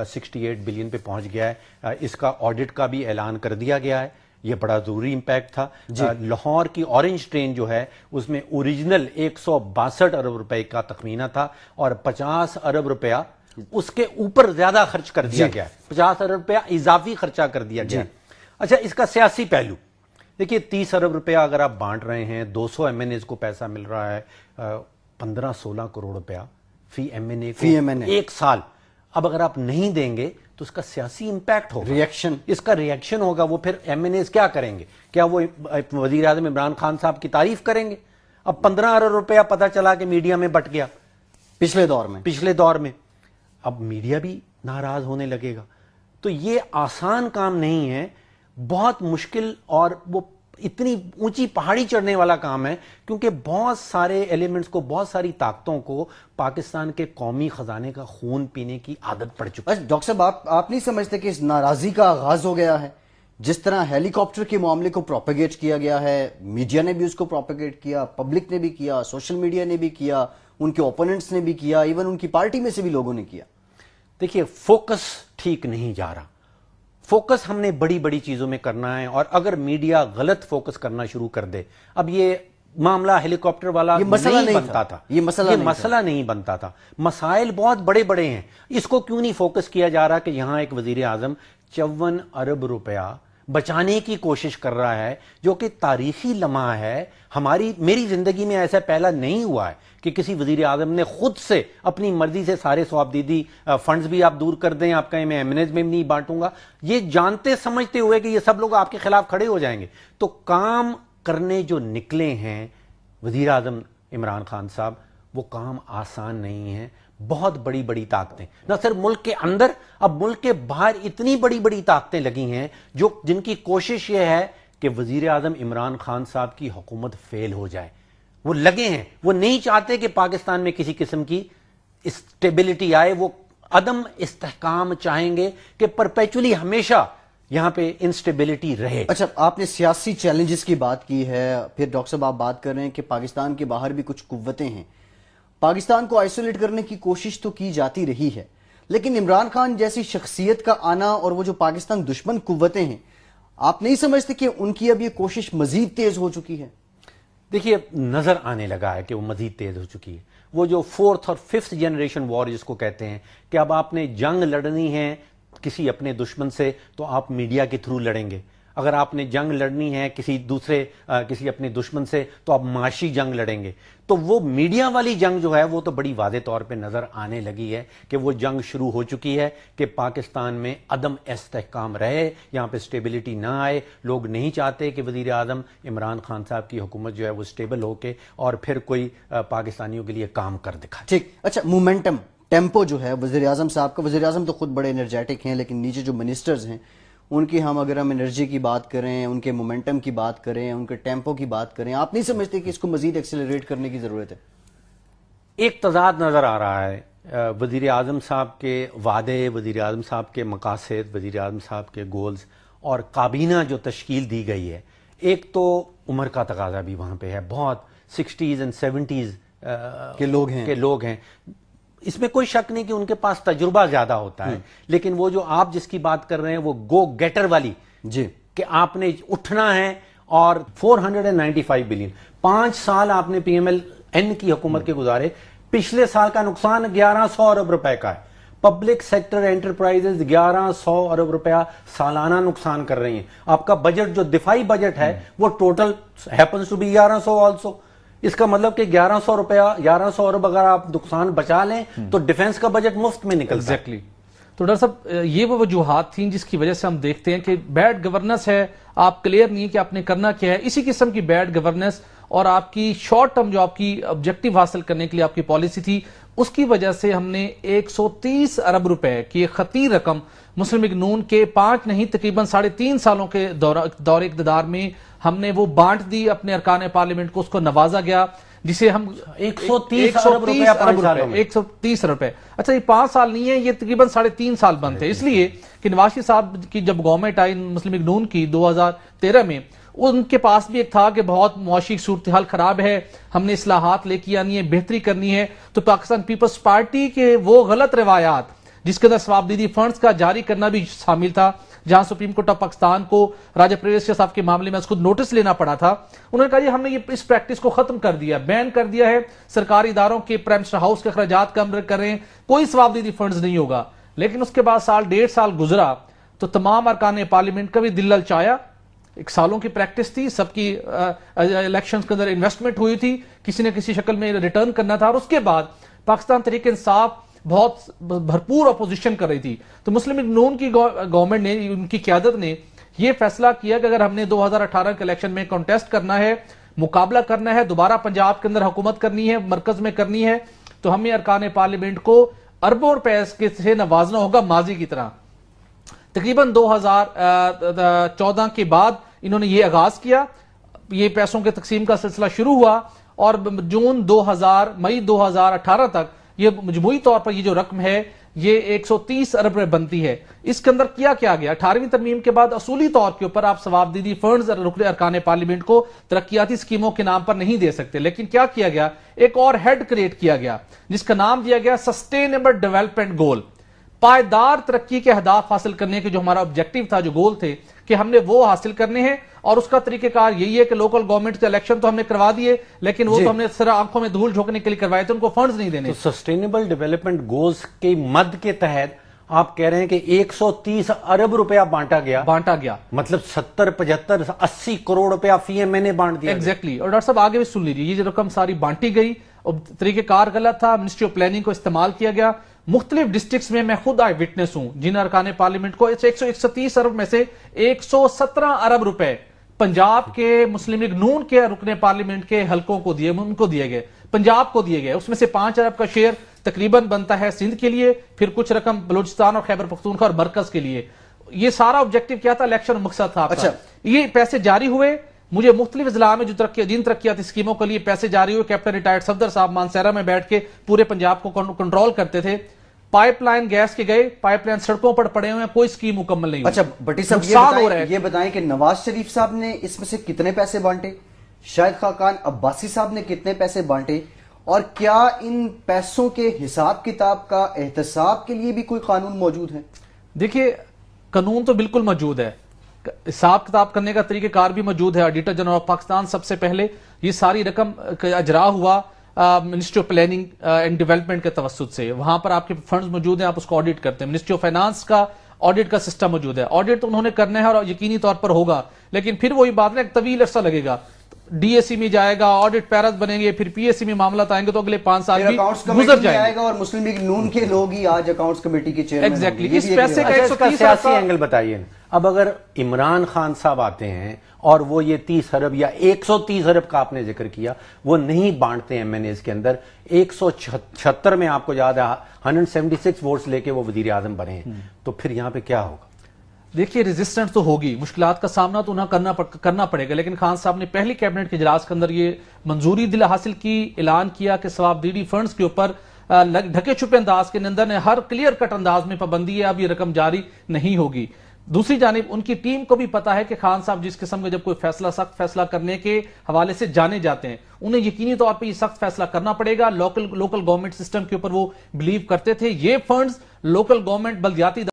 68 billion पे पहुंच गया है इसका ऑडिट का भी ऐलान कर दिया गया है ये बड़ा जरूरी इम्पैक्ट था लाहौर की ऑरेंज ट्रेन जो है उसमें ओरिजिनल एक अरब रुपए का तखमीना था और 50 अरब रुपया उसके ऊपर ज्यादा खर्च कर दिया गया है पचास अरब रुपया इजाफी खर्चा कर दिया गया अच्छा इसका सियासी पहलू देखिए तीस अरब रुपया अगर आप बांट रहे हैं दो सौ एम एन एज को पैसा मिल रहा है पंद्रह सोलह करोड़ रुपया फी एम एन एक साल अब अगर आप नहीं देंगे तो उसका सियासी इंपैक्ट होगा रिएक्शन इसका रिएक्शन होगा वो फिर एम क्या करेंगे क्या वो वजीर अजम इमरान खान साहब की तारीफ करेंगे अब पंद्रह अरब रुपया पता चला कि मीडिया में बट गया पिछले दौर में पिछले दौर में अब मीडिया भी नाराज होने लगेगा तो ये आसान काम नहीं है बहुत मुश्किल और वो इतनी ऊंची पहाड़ी चढ़ने वाला काम है क्योंकि बहुत सारे एलिमेंट्स को बहुत सारी ताकतों को पाकिस्तान के कौमी खजाने का खून पीने की आदत पड़ चुकी है डॉक्टर साहब आप, आप नहीं समझते कि इस नाराजगी का आगाज हो गया है जिस तरह हेलीकॉप्टर के मामले को प्रोपेगेट किया गया है मीडिया ने भी उसको प्रोपेगेट किया पब्लिक ने भी किया सोशल मीडिया ने भी किया उनके ओपोनेंट्स ने भी किया इवन उनकी पार्टी में से भी लोगों ने किया देखिए फोकस ठीक नहीं जा रहा फोकस हमने बड़ी बड़ी चीज़ों में करना है और अगर मीडिया गलत फोकस करना शुरू कर दे अब ये मामला हेलीकॉप्टर वाला ये मसला नहीं, नहीं बनता था ये मसला ये नहीं मसला था। नहीं बनता था मसाइल बहुत बड़े बड़े हैं इसको क्यों नहीं फोकस किया जा रहा कि यहां एक वजीर आजम चौवन अरब रुपया बचाने की कोशिश कर रहा है जो कि तारीखी लम्हा है हमारी मेरी ज़िंदगी में ऐसा पहला नहीं हुआ है कि किसी वजीर आजम ने खुद से अपनी मर्जी से सारे दी फंड्स भी आप दूर कर दें आपका मैं एमनेज में भी नहीं बांटूंगा ये जानते समझते हुए कि ये सब लोग आपके खिलाफ खड़े हो जाएंगे तो काम करने जो निकले हैं वजीर इमरान खान साहब वो काम आसान नहीं है बहुत बड़ी बड़ी ताकतें न सिर्फ मुल्क के अंदर अब मुल्क के बाहर इतनी बड़ी बड़ी ताकतें लगी हैं जो जिनकी कोशिश यह है कि वजीर आजम इमरान खान साहब की हुकूमत फेल हो जाए वो लगे हैं वो नहीं चाहते कि पाकिस्तान में किसी किस्म की स्टेबिलिटी आए वो अदम इस्तेकाम चाहेंगे कि परपेचुअली हमेशा यहां पे इंस्टेबिलिटी रहे अच्छा आपने सियासी चैलेंजेस की बात की है फिर डॉक्टर साहब आप बात कर रहे हैं कि पाकिस्तान के बाहर भी कुछ कुवतें हैं पाकिस्तान को आइसोलेट करने की कोशिश तो की जाती रही है लेकिन इमरान खान जैसी शख्सियत का आना और वो जो पाकिस्तान दुश्मन कुतें हैं आप नहीं समझते कि उनकी अब ये कोशिश मजीद तेज हो चुकी है देखिए नज़र आने लगा है कि वो मजीद तेज़ हो चुकी है वो जो फोर्थ और फिफ्थ जनरेशन वॉर जिसको कहते हैं कि अब आपने जंग लड़नी है किसी अपने दुश्मन से तो आप मीडिया के थ्रू लड़ेंगे अगर आपने जंग लड़नी है किसी दूसरे आ, किसी अपने दुश्मन से तो आप माशी जंग लड़ेंगे तो वो मीडिया वाली जंग जो है वो तो बड़ी वादे तौर पे नज़र आने लगी है कि वो जंग शुरू हो चुकी है कि पाकिस्तान में अदम इसकाम रहे यहाँ पे स्टेबिलिटी ना आए लोग नहीं चाहते कि वजीर अजम इमरान खान साहब की हुकूमत जो है वो स्टेबल होके और फिर कोई पाकिस्तानियों के लिए काम कर दिखा ठीक अच्छा मोमेंटम टेम्पो जो है वजीर साहब का वजी अजम तो खुद बड़े एनर्जेटिक हैं लेकिन नीचे जो मिनिस्टर्स हैं उनकी हम अगर हम एनर्जी की बात करें उनके मोमेंटम की बात करें उनके टेम्पो की बात करें आप नहीं समझते कि इसको मजीद एक्सेलरेट करने की ज़रूरत है एक तजाद नज़र आ रहा है वजीर आजम साहब के वादे वजीर अजम साहब के मकासद वजीर आजम साहब के गोल्स और काबीना जो तश्कील दी गई है एक तो उम्र का तकाजा भी वहाँ पर है बहुत सिक्सटीज़ एंड सेवेंटीज़ के लोग हैं के लोग हैं इसमें कोई शक नहीं कि उनके पास तजुर्बा ज्यादा होता है हम्म। लेकिन वो जो आप जिसकी बात कर रहे हैं वो गो गेटर वाली जी कि आपने उठना है और 495 बिलियन पांच साल आपने पीएमएल एन की हुकूमत के हम्म। गुजारे पिछले साल का नुकसान 1100 अरब रुपए का है पब्लिक सेक्टर एंटरप्राइजेस 1100 अरब रुपया सालाना नुकसान कर रही हैं आपका बजट जो दिफाई बजट है हम्म। वो टोटल हैपन्स टू बी ग्यारह सौ इसका मतलब कि ग्यारह सौ रुपया ग्यारह सौ अरब अगर आप नुकसान बचा लें हम्म। तो डिफेंस का बजट मुफ्त में निकल एग्जैक्टली exactly. तो डॉक्टर साहब ये वो वजूहत थी जिसकी वजह से हम देखते हैं कि बैड गवर्नेंस है आप क्लियर नहीं है कि आपने करना क्या है इसी किस्म की बैड गवर्नेंस और आपकी शॉर्ट टर्म जो आपकी ऑब्जेक्टिव हासिल करने के लिए आपकी पॉलिसी थी उसकी वजह से हमने 130 अरब रुपए की खतीर रकम मुस्लिम नून के पांच नहीं तकरीबन साढ़े तीन सालों के दौरे इकतदार में हमने वो बांट दी अपने अरकान पार्लियामेंट को उसको नवाजा गया जिसे हम 130 अरब रुपए एक सौ तीस अरब रुपए अच्छा ये पांच साल नहीं है ये तकरीबन साढ़े तीन साल बनते हैं इसलिए कि नवाशी साहब की जब गवर्नमेंट आई मुस्लिम नून की 2013 में उनके पास भी एक था कि बहुत मुआशी सूरत हाल खराब है हमने असलाहत लेके आनी है बेहतरी करनी है तो पाकिस्तान पीपल्स पार्टी के वो गलत रवायात जिसके अंदर स्वाबदीदी फंड का जारी करना भी शामिल था जहां सुप्रीम कोर्ट ऑफ पाकिस्तान को राजा के साहब के मामले में उसको नोटिस लेना पड़ा था उन्होंने कहा हमने ये इस प्रैक्टिस को खत्म कर दिया बैन कर दिया है सरकारी इदारों के प्राइम हाउस के अखराज कम करें कोई स्वाबदीदी फंड नहीं होगा लेकिन उसके बाद साल डेढ़ साल गुजरा तो तमाम अरकान पार्लियामेंट का भी दिल ललचाया एक सालों की प्रैक्टिस थी सबकी इलेक्शंस के अंदर इन्वेस्टमेंट हुई थी किसी न किसी शक्ल में रिटर्न करना था और उसके बाद पाकिस्तान तरीके इंसाफ बहुत भरपूर अपोजिशन कर रही थी तो मुस्लिम नून की गवर्नमेंट ने उनकी क्यादत ने यह फैसला किया कि अगर हमने 2018 के इलेक्शन में कॉन्टेस्ट करना है मुकाबला करना है दोबारा पंजाब के अंदर हुकूमत करनी है मरकज में करनी है तो हमें अरकान पार्लियामेंट को अरबों रुपए के से नवाजना होगा माजी की तरह तकरीबन 2014 के बाद इन्होंने ये आगाज किया ये पैसों के तकसीम का सिलसिला शुरू हुआ और जून 2000 मई 2018 तक ये मजमू तौर पर ये जो रकम है ये 130 अरब रुपए बनती है इसके अंदर किया क्या गया अठारहवीं तरमीम के बाद असूली तौर के ऊपर आप दीदी फंड रुकने अरकान पार्लियामेंट को तरक्याती स्कीमों के नाम पर नहीं दे सकते लेकिन क्या किया गया एक और हेड क्रिएट किया गया जिसका नाम दिया गया सस्टेनेबल डेवलपमेंट गोल पायदार तरक्की के अहदाफ हासिल करने के जो हमारा ऑब्जेक्टिव था जो गोल थे कि हमने वो हासिल करने हैं और उसका तरीकेकार यही है कि लोकल गवर्नमेंट के इलेक्शन तो हमने करवा दिए लेकिन वो तो हमने सर आंखों में धूल झोंकने के लिए करवाए थे उनको फंड्स नहीं देने तो सस्टेनेबल डेवलपमेंट गोल्स के मद के तहत आप कह रहे हैं कि 130 अरब रुपया बांटा गया बांटा गया मतलब 70 पचहत्तर 80 करोड़ रुपया फी एम बांट दिया एग्जैक्टली exactly. और डॉक्टर साहब आगे भी सुन लीजिए ये रकम सारी बांटी गई तरीके कार गलत था मिनिस्ट्री ऑफ प्लानिंग को इस्तेमाल किया गया मुख्तलिफ डिस्ट्रिक्स में मैं खुद आई विटनेस हूं जिन अरकान पार्लियामेंट को एक सौ इकतीस अरब में से एक सौ सत्रह अरब रुपए पंजाब के मुस्लिम लीग नून के रुकने पार्लियामेंट के हल्कों को दिए उनको दिए गए पंजाब को दिए गए उसमें से पांच अरब का शेयर तकरीबन बनता है सिंध के लिए फिर कुछ रकम बलोचिस्तान और खैबर पख्तूनखा और मरकज के लिए ये सारा ऑब्जेक्टिव क्या था इलेक्शन मकसद था अच्छा ये पैसे जारी हुए मुझे मुख्तलिफ जिला में जो तरक्की जिन तरक्याती स्कीमों के लिए पैसे जारी हुए कैप्टन रिटायर्ड सफदर साहब मानसहरा में बैठ के पूरे पंजाब को कंट्रोल करते थे पाइपलाइन गैस के गए पाइपलाइन सड़कों पर पड़े हुए हैं कोई स्कीम मुकम्मल नहीं अच्छा बटी साहब ये हो रहे हैं ये बताएं कि नवाज शरीफ साहब ने इसमें से कितने पैसे बांटे शाहिद खाकान अब्बासी साहब ने कितने पैसे बांटे और क्या इन पैसों के हिसाब किताब का एहतसाब के लिए भी कोई कानून मौजूद है देखिए कानून तो बिल्कुल मौजूद है हिसाब किताब करने का तरीकेकार भी मौजूद है ऑडिटर जनरल ऑफ पाकिस्तान सबसे पहले ये सारी रकम अजरा हुआ ministry of planning and development के तवसत से वहां पर आपके फंड्स मौजूद हैं आप उसको ऑडिट करते हैं मिनिस्ट्री ऑफ फाइनेंस का ऑडिट का सिस्टम मौजूद है ऑडिट तो उन्होंने करना है और यकीनी तौर पर होगा लेकिन फिर वही बात ना एक तवील अरसा लगेगा डीएसी में जाएगा ऑडिट पैरस बनेंगे फिर पीएससी में मामला आएंगे तो अगले पांच साल भी गुजर जाएगा और मुस्लिम लीग नून के लोग ही आज अकाउंट्स कमेटी के चेयरमैन एग्जैक्टली इस पैसे अच्छा का एक सौ एंगल बताइए अब अगर इमरान खान साहब आते हैं और वो ये तीस अरब या एक सौ तीस अरब का आपने जिक्र किया वो नहीं बांटते हैं मैंने इसके अंदर एक सौ छहत्तर में आपको याद है हंड्रेड सेवेंटी सिक्स वोट लेके वो वजीर आजम बने हैं हम्म। तो फिर यहां पे क्या होगा देखिए रेजिस्टेंस तो होगी मुश्किल का सामना तो उन्हें करना पड़, करना पड़ेगा लेकिन खान साहब ने पहली कैबिनेट के इजलास के अंदर ये मंजूरी दिल हासिल की ऐलान किया कि डीडी फंड्स के ऊपर ढके छुपे अंदाज के निंदर ने हर क्लियर कट अंदाज में पाबंदी है अब ये रकम जारी नहीं होगी दूसरी जानब उनकी टीम को भी पता है कि खान साहब जिस किस्म का जब कोई फैसला सख्त फैसला करने के हवाले से जाने जाते हैं उन्हें यकीनी तौर पर यह सख्त फैसला करना पड़ेगा लोकल लोकल गवर्नमेंट सिस्टम के ऊपर वो बिलीव करते थे ये फंड लोकल गवर्नमेंट बल्दियाती